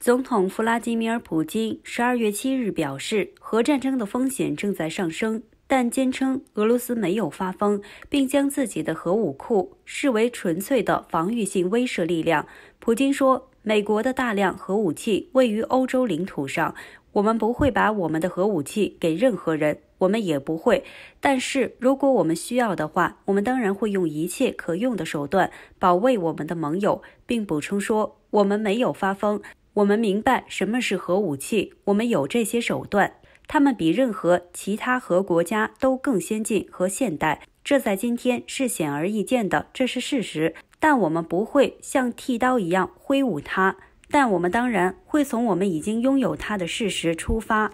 总统弗拉基米尔·普京十二月七日表示，核战争的风险正在上升，但坚称俄罗斯没有发疯，并将自己的核武库视为纯粹的防御性威慑力量。普京说：“美国的大量核武器位于欧洲领土上，我们不会把我们的核武器给任何人，我们也不会。但是，如果我们需要的话，我们当然会用一切可用的手段保卫我们的盟友。”并补充说：“我们没有发疯。”我们明白什么是核武器，我们有这些手段，他们比任何其他核国家都更先进和现代，这在今天是显而易见的，这是事实。但我们不会像剃刀一样挥舞它，但我们当然会从我们已经拥有它的事实出发。